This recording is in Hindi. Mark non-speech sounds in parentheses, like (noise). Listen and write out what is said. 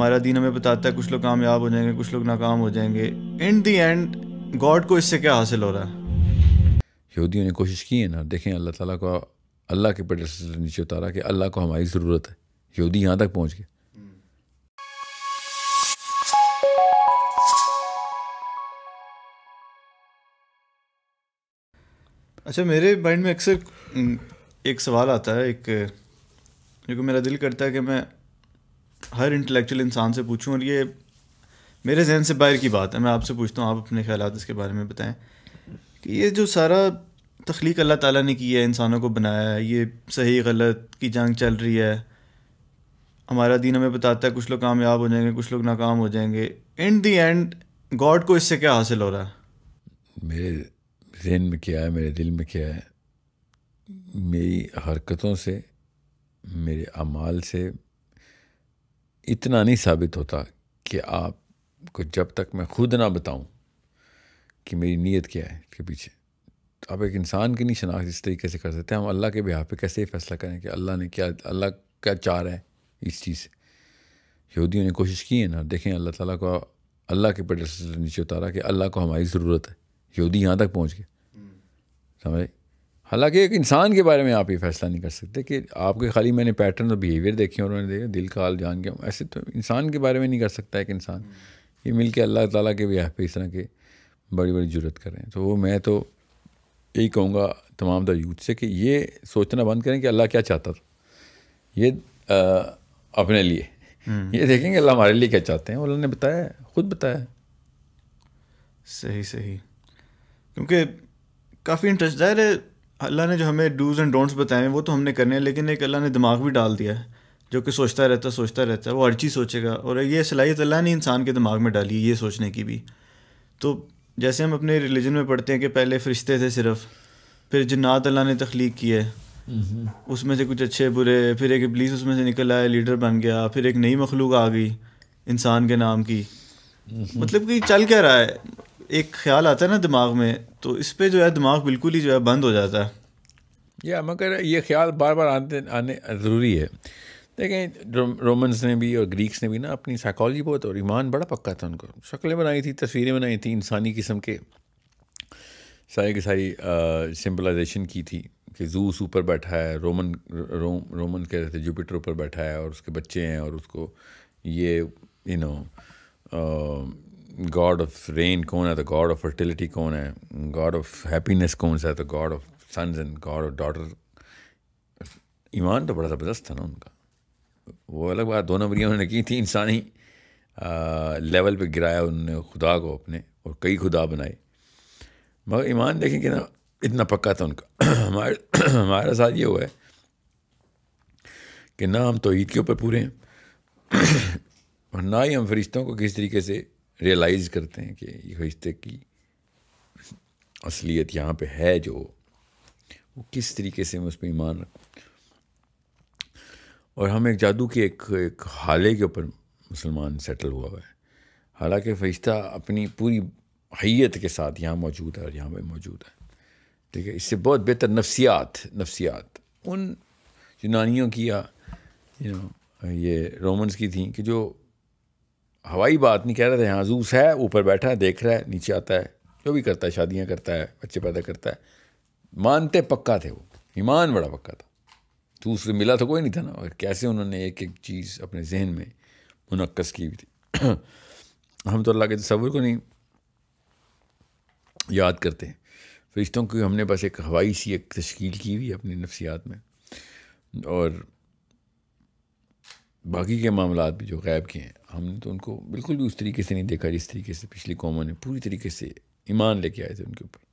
हमारा दीन हमें बताता है कुछ लोग कामयाब हो जाएंगे कुछ लोग नाकाम हो जाएंगे इन दी एंड गॉड को इससे क्या हासिल हो रहा है यहूदियों ने कोशिश की है ना देखें अल्लाह ताला को अल्लाह के से नीचे उतारा कि अल्लाह को हमारी ज़रूरत है यहूदी यहाँ तक पहुँच गए अच्छा मेरे माइंड में अक्सर एक सवाल आता है एक क्योंकि मेरा दिल करता है कि मैं हर इंटेलेक्चुअल इंसान से पूछूं और ये मेरे जहन से बाहर की बात है मैं आपसे पूछता हूँ आप अपने ख्याल इसके बारे में बताएं कि ये जो सारा तख्लीक अल्लाह ताला ने की है इंसानों को बनाया है ये सही गलत की जंग चल रही है हमारा दिन हमें बताता है कुछ लोग कामयाब हो जाएंगे कुछ लोग नाकाम हो जाएंगे इन दी एंड गॉड को इससे क्या हासिल हो रहा है मेरे जहन में क्या है मेरे दिल में क्या है मेरी हरकतों से मेरे अमाल से इतना नहीं साबित होता कि आपको जब तक मैं खुद ना बताऊं कि मेरी नीयत क्या है इसके पीछे तो आप एक इंसान की नहीं शनाख्त इस तरीके से कर सकते हैं हम अल्लाह के बिहार पे कैसे फैसला करें कि अल्लाह ने क्या अल्लाह क्या चाह रहा है इस चीज़ से यहूदियों ने कोशिश की है ना देखें अल्लाह ताला को अल्लाह के से नीचे उतारा कि अल्लाह को हमारी ज़रूरत है यहूदी यहाँ तक पहुँच गया समझ हालांकि एक इंसान के बारे में आप ये फैसला नहीं कर सकते कि आपके खाली मैंने पैटर्न और बिहेवियर देखे उन्होंने देखा दिल का हाल जान के ऐसे तो इंसान के बारे में नहीं कर सकता एक इंसान हम्म। ये मिल के अल्लाह ताला के भी पे इस तरह के बड़ी बड़ी जरूरत कर रहे हैं तो वो मैं तो यही कहूँगा तमाम दर यूथ से कि ये सोचना बंद करें कि अल्लाह क्या चाहता था ये आ, अपने लिए हम्म। ये देखेंगे अल्लाह हमारे लिए क्या चाहते हैं अल्लाह ने बताया ख़ुद बताया सही सही क्योंकि काफ़ी इंटरेस्ट है अल्लाह ने जो हमें डूज़ एंड डोंट्स बताए हैं वो तो हमने करने हैं लेकिन एक अल्लाह ने दिमाग भी डाल दिया है जो कि सोचता रहता सोचता रहता है वो हर चीज़ सोचेगा और ये सलाहियत अल्लाह ने इंसान के दिमाग में डाली है ये सोचने की भी तो जैसे हम अपने रिलीजन में पढ़ते हैं कि पहले फरिश्ते थे सिर्फ फिर जन्नात अल्लाह ने तख्लीक की है उसमें से कुछ अच्छे बुरे फिर एक पुलिस उसमें से निकल आया लीडर बन गया फिर एक नई मखलूक आ गई इंसान के नाम की मतलब कि चल क्या रहा है एक ख्याल आता है ना दिमाग में तो इस पर जो है दिमाग बिल्कुल ही जो है बंद हो जाता है या मगर ये ख्याल बार बार आते आने ज़रूरी है देखें रोमन्स ने भी और ग्रीक्स ने भी ना अपनी साइकोलॉजी बहुत और ईमान बड़ा पक्का था उनको शक्लें बनाई थी तस्वीरें बनाई थी इंसानी किस्म के सारी की सारी सिंपलाइजेशन की थी कि जूस ऊपर बैठा है रोमन रोम रोमन कह रहे थे जुपिटर ऊपर बैठा है और उसके बच्चे हैं और उसको ये you know god of rain कौन है तो गॉड ऑफ फर्टिलिटी कौन है गॉड ऑफ हैप्पीनेस कौन सा है तो god of sons and god of daughter ईमान तो बड़ा ज़बरदस्त था ना उनका वो अलग बात दोनों बरियाँ उन्होंने की थी इंसानी लेवल पे गिराया उन्होंने खुदा को अपने और कई खुदा बनाए मगर ईमान देखें कि ना इतना पक्का था उनका हमारे हमारे साथ ये हुआ है कि ना हम ईद के ऊपर पूरे हैं और ना ही हम फरिश्तों को किस तरीके से रियलाइज़ करते हैं कि ये रिश्ते की असलियत यहाँ पे है जो वो किस तरीके से मैं उस पर ईमान रखूँ और हम एक जादू के एक एक हाले के ऊपर मुसलमान सेटल हुआ हुआ है हालांकि फ़रिश्ता अपनी पूरी हैत के साथ यहाँ मौजूद है और यहाँ पर मौजूद है ठीक है इससे बहुत बेहतर नफसियात नफसियात उन यूनानियों की या यू नो ये रोमन्स की थी कि जो हवाई बात नहीं कह रहे थे हाँ जूस है ऊपर बैठा है देख रहा है नीचे आता है जो भी करता है शादियाँ करता है बच्चे पैदा करता है मानते पक्का थे वो ईमान बड़ा पक्का था दूसरे मिला तो कोई नहीं था ना और कैसे उन्होंने एक एक चीज़ अपने जहन में मुनक्स की हुई थी (clears throat) हम तो अल्लाह के तस्वर को नहीं याद करते हैं फरिश्तों की हमने बस एक हवाई सी एक तश्कील की हुई अपनी नफसियात में और बाकी के मामला भी जो गैब के हैं हमने तो उनको बिल्कुल भी उस तरीके से नहीं देखा जिस तरीके से पिछली कौमों ने पूरी तरीके से ईमान लेके आए थे उनके ऊपर